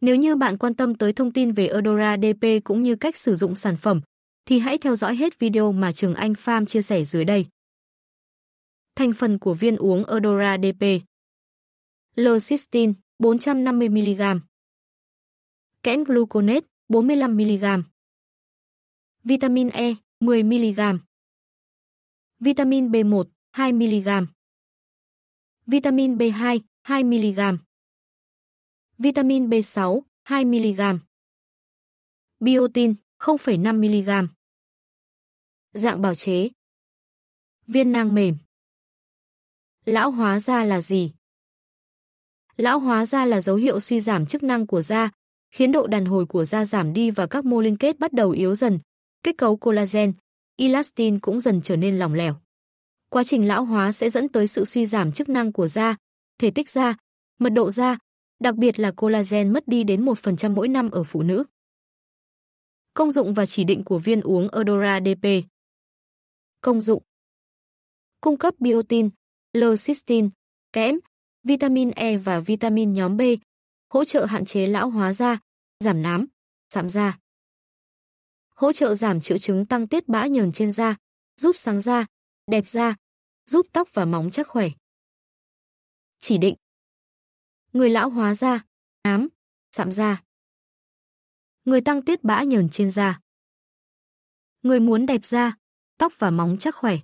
Nếu như bạn quan tâm tới thông tin về Eudora DP cũng như cách sử dụng sản phẩm, thì hãy theo dõi hết video mà Trường Anh Farm chia sẻ dưới đây. Thành phần của viên uống Eudora DP L-cysteine 450mg Kẽm gluconate 45mg Vitamin E 10mg Vitamin B1 2mg Vitamin B2 2mg vitamin B6 2mg, biotin 0,5mg. Dạng bào chế Viên nang mềm Lão hóa da là gì? Lão hóa da là dấu hiệu suy giảm chức năng của da, khiến độ đàn hồi của da giảm đi và các mô liên kết bắt đầu yếu dần, kết cấu collagen, elastin cũng dần trở nên lỏng lẻo. Quá trình lão hóa sẽ dẫn tới sự suy giảm chức năng của da, thể tích da, mật độ da, đặc biệt là collagen mất đi đến 1% mỗi năm ở phụ nữ. Công dụng và chỉ định của viên uống Odora DP Công dụng Cung cấp biotin, l leucistin, kẽm, vitamin E và vitamin nhóm B, hỗ trợ hạn chế lão hóa da, giảm nám, sạm da. Hỗ trợ giảm triệu chứng tăng tiết bã nhờn trên da, giúp sáng da, đẹp da, giúp tóc và móng chắc khỏe. Chỉ định người lão hóa da, ám, sạm da. Người tăng tiết bã nhờn trên da. Người muốn đẹp da, tóc và móng chắc khỏe.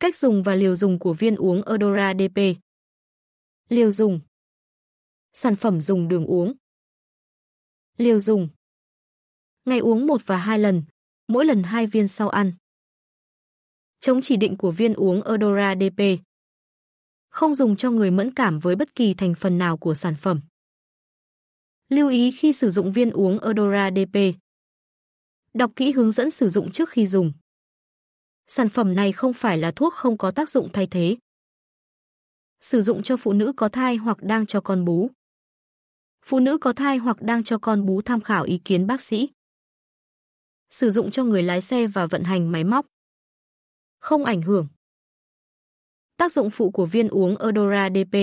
Cách dùng và liều dùng của viên uống Odora DP. Liều dùng. Sản phẩm dùng đường uống. Liều dùng. Ngày uống 1 và 2 lần, mỗi lần 2 viên sau ăn. Chống chỉ định của viên uống Odora DP không dùng cho người mẫn cảm với bất kỳ thành phần nào của sản phẩm. Lưu ý khi sử dụng viên uống Odora DP. Đọc kỹ hướng dẫn sử dụng trước khi dùng. Sản phẩm này không phải là thuốc không có tác dụng thay thế. Sử dụng cho phụ nữ có thai hoặc đang cho con bú. Phụ nữ có thai hoặc đang cho con bú tham khảo ý kiến bác sĩ. Sử dụng cho người lái xe và vận hành máy móc. Không ảnh hưởng Tác dụng phụ của viên uống Odora DP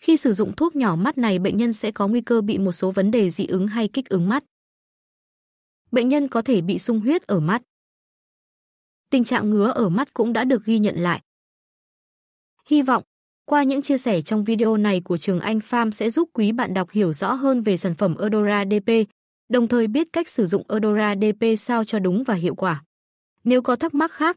Khi sử dụng thuốc nhỏ mắt này, bệnh nhân sẽ có nguy cơ bị một số vấn đề dị ứng hay kích ứng mắt. Bệnh nhân có thể bị sung huyết ở mắt. Tình trạng ngứa ở mắt cũng đã được ghi nhận lại. Hy vọng, qua những chia sẻ trong video này của Trường Anh Farm sẽ giúp quý bạn đọc hiểu rõ hơn về sản phẩm Odora DP, đồng thời biết cách sử dụng Odora DP sao cho đúng và hiệu quả. Nếu có thắc mắc khác,